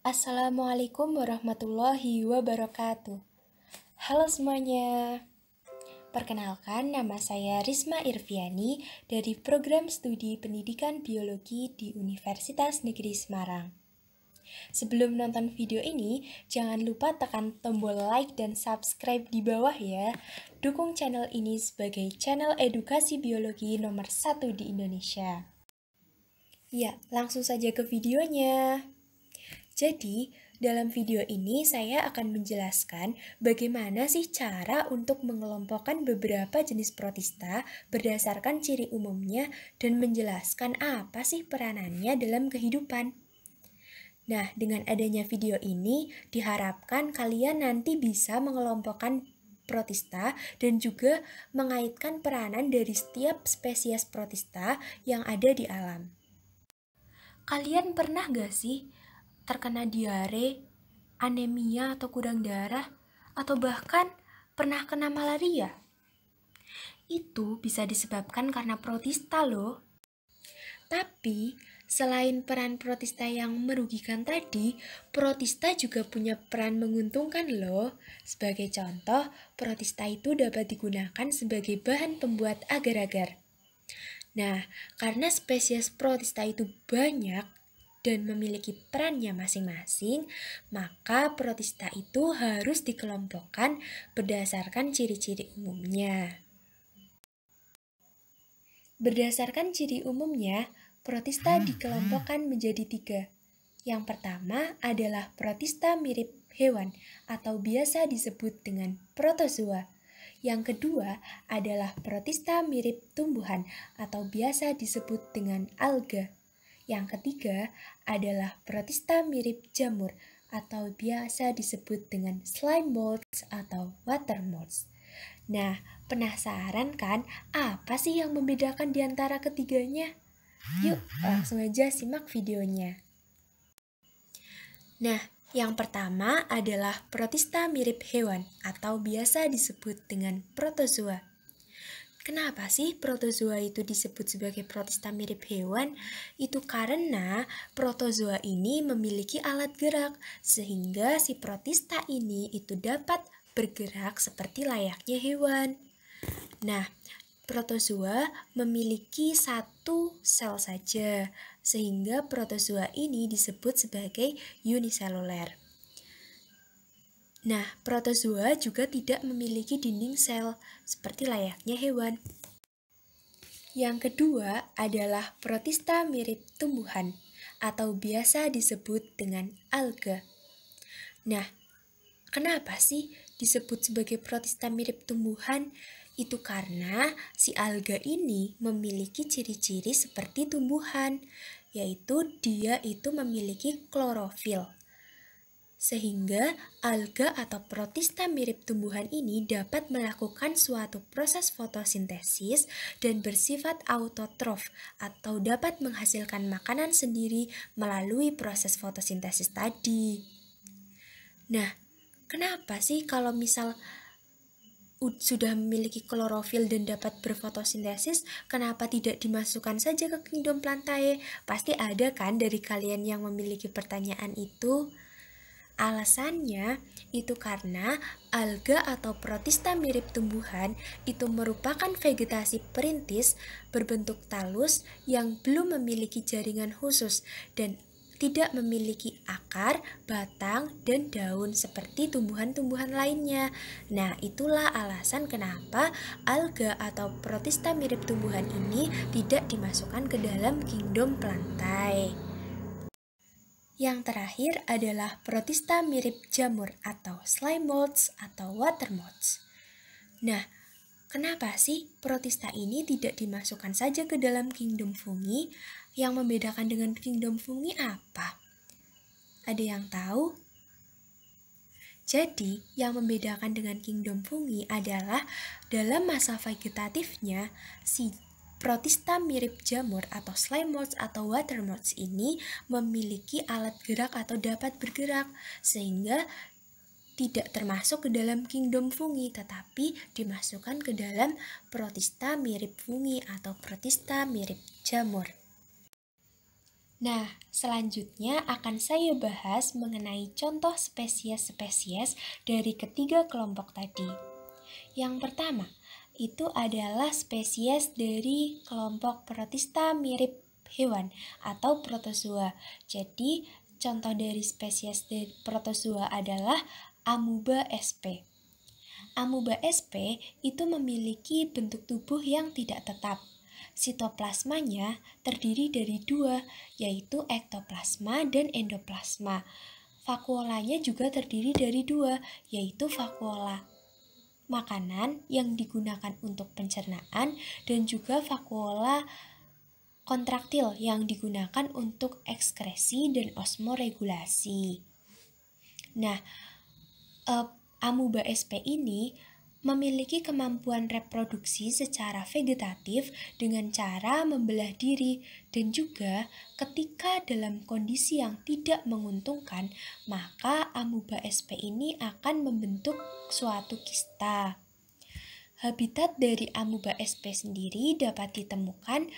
Assalamualaikum warahmatullahi wabarakatuh. Halo semuanya. Perkenalkan, nama saya Risma Irviani dari program studi Pendidikan Biologi di Universitas Negeri Semarang. Sebelum nonton video ini, jangan lupa tekan tombol like dan subscribe di bawah ya. Dukung channel ini sebagai channel edukasi biologi nomor satu di Indonesia. Ya, langsung saja ke videonya. Jadi, dalam video ini saya akan menjelaskan bagaimana sih cara untuk mengelompokkan beberapa jenis protista berdasarkan ciri umumnya dan menjelaskan apa sih peranannya dalam kehidupan. Nah, dengan adanya video ini, diharapkan kalian nanti bisa mengelompokkan protista dan juga mengaitkan peranan dari setiap spesies protista yang ada di alam. Kalian pernah gak sih terkena diare, anemia atau kurang darah, atau bahkan pernah kena malaria. Itu bisa disebabkan karena protista loh. Tapi, selain peran protista yang merugikan tadi, protista juga punya peran menguntungkan loh. Sebagai contoh, protista itu dapat digunakan sebagai bahan pembuat agar-agar. Nah, karena spesies protista itu banyak, dan memiliki perannya masing-masing, maka protista itu harus dikelompokkan berdasarkan ciri-ciri umumnya. Berdasarkan ciri umumnya, protista hmm. dikelompokkan menjadi tiga. Yang pertama adalah protista mirip hewan atau biasa disebut dengan protozoa. Yang kedua adalah protista mirip tumbuhan atau biasa disebut dengan alga. Yang ketiga adalah protista mirip jamur atau biasa disebut dengan slime molds atau water molds. Nah, penasaran kan apa sih yang membedakan di antara ketiganya? Yuk, langsung aja simak videonya. Nah, yang pertama adalah protista mirip hewan atau biasa disebut dengan protozoa. Kenapa sih protozoa itu disebut sebagai protista mirip hewan? Itu karena protozoa ini memiliki alat gerak, sehingga si protista ini itu dapat bergerak seperti layaknya hewan. Nah, protozoa memiliki satu sel saja, sehingga protozoa ini disebut sebagai uniseluler. Nah, protozoa juga tidak memiliki dinding sel seperti layaknya hewan. Yang kedua adalah protista mirip tumbuhan atau biasa disebut dengan alga. Nah, kenapa sih disebut sebagai protista mirip tumbuhan? Itu karena si alga ini memiliki ciri-ciri seperti tumbuhan, yaitu dia itu memiliki klorofil. Sehingga alga atau protista mirip tumbuhan ini dapat melakukan suatu proses fotosintesis dan bersifat autotrof atau dapat menghasilkan makanan sendiri melalui proses fotosintesis tadi. Nah, kenapa sih kalau misal sudah memiliki klorofil dan dapat berfotosintesis, kenapa tidak dimasukkan saja ke kingdom plantae? Pasti ada kan dari kalian yang memiliki pertanyaan itu? Alasannya itu karena alga atau protista mirip tumbuhan itu merupakan vegetasi perintis berbentuk talus yang belum memiliki jaringan khusus dan tidak memiliki akar, batang, dan daun seperti tumbuhan-tumbuhan lainnya. Nah, itulah alasan kenapa alga atau protista mirip tumbuhan ini tidak dimasukkan ke dalam kingdom plantae. Yang terakhir adalah protista mirip jamur atau slime molds atau water molds. Nah, kenapa sih protista ini tidak dimasukkan saja ke dalam kingdom fungi? Yang membedakan dengan kingdom fungi apa? Ada yang tahu? Jadi, yang membedakan dengan kingdom fungi adalah dalam masa vegetatifnya, si Protista mirip jamur atau slime molds atau water molds ini memiliki alat gerak atau dapat bergerak sehingga tidak termasuk ke dalam kingdom fungi tetapi dimasukkan ke dalam protista mirip fungi atau protista mirip jamur. Nah, selanjutnya akan saya bahas mengenai contoh spesies-spesies dari ketiga kelompok tadi. Yang pertama, itu adalah spesies dari kelompok protista mirip hewan atau protozoa. Jadi, contoh dari spesies dari protozoa adalah amuba sp. Amuba sp itu memiliki bentuk tubuh yang tidak tetap. Sitoplasmanya terdiri dari dua, yaitu ektoplasma dan endoplasma. Vakuolanya juga terdiri dari dua, yaitu vakuola makanan yang digunakan untuk pencernaan, dan juga vakuola kontraktil yang digunakan untuk ekskresi dan osmoregulasi. Nah, eh, amuba SP ini memiliki kemampuan reproduksi secara vegetatif dengan cara membelah diri dan juga ketika dalam kondisi yang tidak menguntungkan maka amuba SP ini akan membentuk suatu kista. Habitat dari amuba SP sendiri dapat ditemukan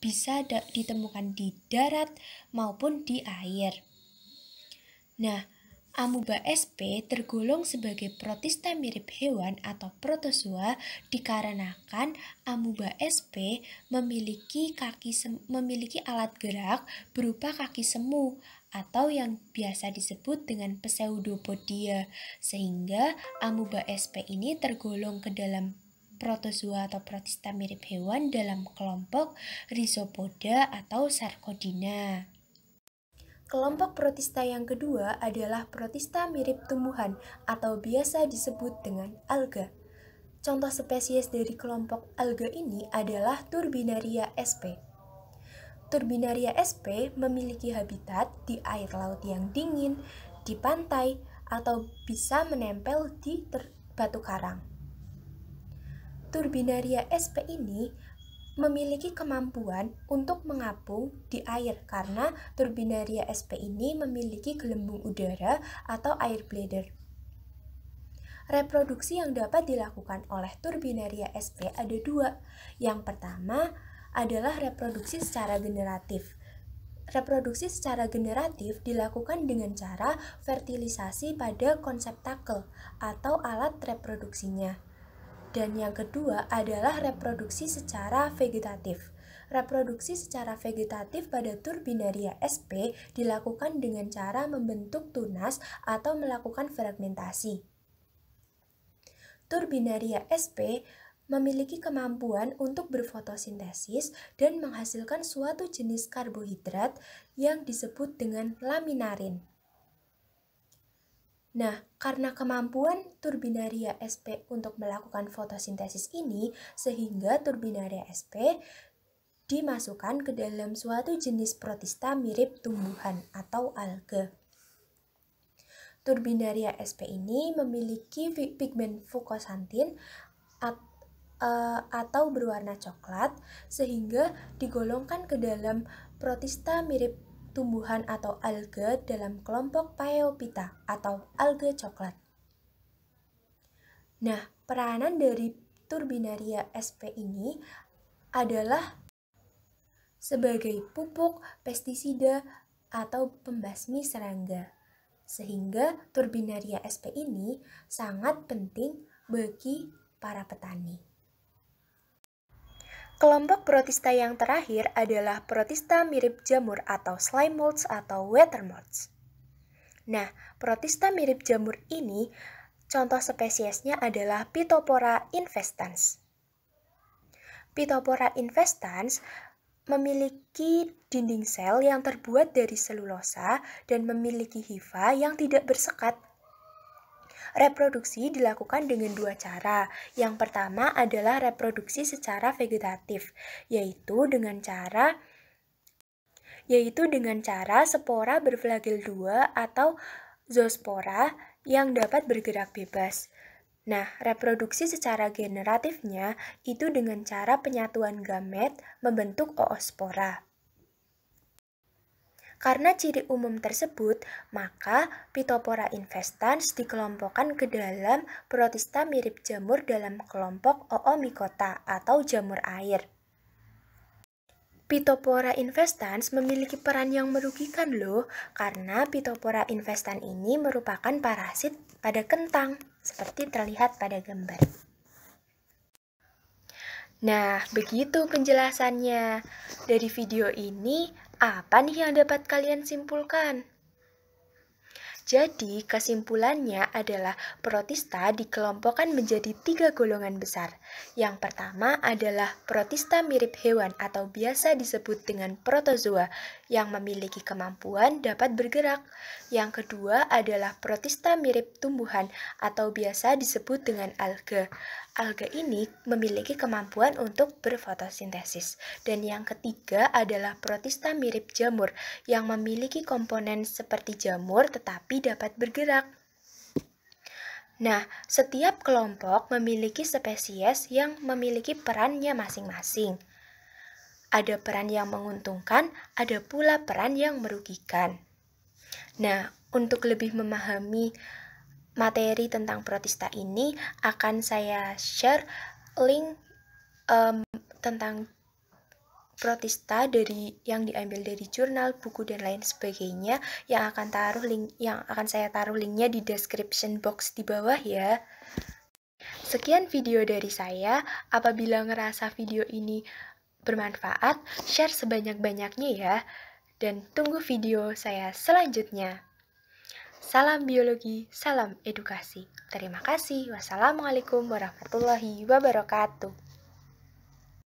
bisa ditemukan di darat maupun di air. Nah, Amuba sp tergolong sebagai protista mirip hewan atau protozoa dikarenakan amuba sp memiliki kaki sem memiliki alat gerak berupa kaki semu atau yang biasa disebut dengan pseudopodia sehingga amuba sp ini tergolong ke dalam protozoa atau protista mirip hewan dalam kelompok Rhizopoda atau sarkodina. Kelompok protista yang kedua adalah protista mirip tumbuhan atau biasa disebut dengan alga. Contoh spesies dari kelompok alga ini adalah Turbinaria sp. Turbinaria sp memiliki habitat di air laut yang dingin, di pantai, atau bisa menempel di batu karang. Turbinaria sp ini memiliki kemampuan untuk mengapung di air karena turbinaria sp ini memiliki gelembung udara atau air bladder. Reproduksi yang dapat dilakukan oleh turbinaria sp ada dua. Yang pertama adalah reproduksi secara generatif. Reproduksi secara generatif dilakukan dengan cara fertilisasi pada konsep takel atau alat reproduksinya dan yang kedua adalah reproduksi secara vegetatif. Reproduksi secara vegetatif pada Turbinaria sp dilakukan dengan cara membentuk tunas atau melakukan fragmentasi. Turbinaria sp memiliki kemampuan untuk berfotosintesis dan menghasilkan suatu jenis karbohidrat yang disebut dengan laminarin. Nah, karena kemampuan Turbinaria sp untuk melakukan fotosintesis ini, sehingga Turbinaria sp dimasukkan ke dalam suatu jenis protista mirip tumbuhan atau alga. Turbinaria sp ini memiliki pigmen fukosantin eh, atau berwarna coklat, sehingga digolongkan ke dalam protista mirip tumbuhan atau alga dalam kelompok Paeopita atau alga coklat. Nah, peranan dari Turbinaria sp ini adalah sebagai pupuk, pestisida, atau pembasmi serangga. Sehingga Turbinaria sp ini sangat penting bagi para petani. Kelompok protista yang terakhir adalah protista mirip jamur atau slime molds atau water molds. Nah, protista mirip jamur ini contoh spesiesnya adalah pitopora infestans. Pitopora infestans memiliki dinding sel yang terbuat dari selulosa dan memiliki hifa yang tidak bersekat Reproduksi dilakukan dengan dua cara. Yang pertama adalah reproduksi secara vegetatif, yaitu dengan cara yaitu dengan cara spora berflagel dua atau zoospora yang dapat bergerak bebas. Nah, reproduksi secara generatifnya itu dengan cara penyatuan gamet membentuk oospora. Karena ciri umum tersebut, maka pitopora investans dikelompokkan ke dalam protista mirip jamur dalam kelompok Oomycota atau jamur air. Pitopora investans memiliki peran yang merugikan loh, karena pitopora investans ini merupakan parasit pada kentang, seperti terlihat pada gambar. Nah, begitu penjelasannya. Dari video ini, apa nih yang dapat kalian simpulkan? Jadi, kesimpulannya adalah protista dikelompokkan menjadi tiga golongan besar. Yang pertama adalah protista mirip hewan atau biasa disebut dengan protozoa yang memiliki kemampuan dapat bergerak. Yang kedua adalah protista mirip tumbuhan atau biasa disebut dengan alga. Alga ini memiliki kemampuan untuk berfotosintesis. Dan yang ketiga adalah protista mirip jamur yang memiliki komponen seperti jamur tetapi dapat bergerak. Nah, setiap kelompok memiliki spesies yang memiliki perannya masing-masing. Ada peran yang menguntungkan, ada pula peran yang merugikan. Nah, untuk lebih memahami materi tentang protista ini, akan saya share link um, tentang protista dari yang diambil dari jurnal, buku dan lain sebagainya yang akan taruh link yang akan saya taruh linknya di description box di bawah ya. Sekian video dari saya. Apabila ngerasa video ini bermanfaat, share sebanyak-banyaknya ya, dan tunggu video saya selanjutnya. Salam biologi, salam edukasi. Terima kasih. Wassalamualaikum warahmatullahi wabarakatuh.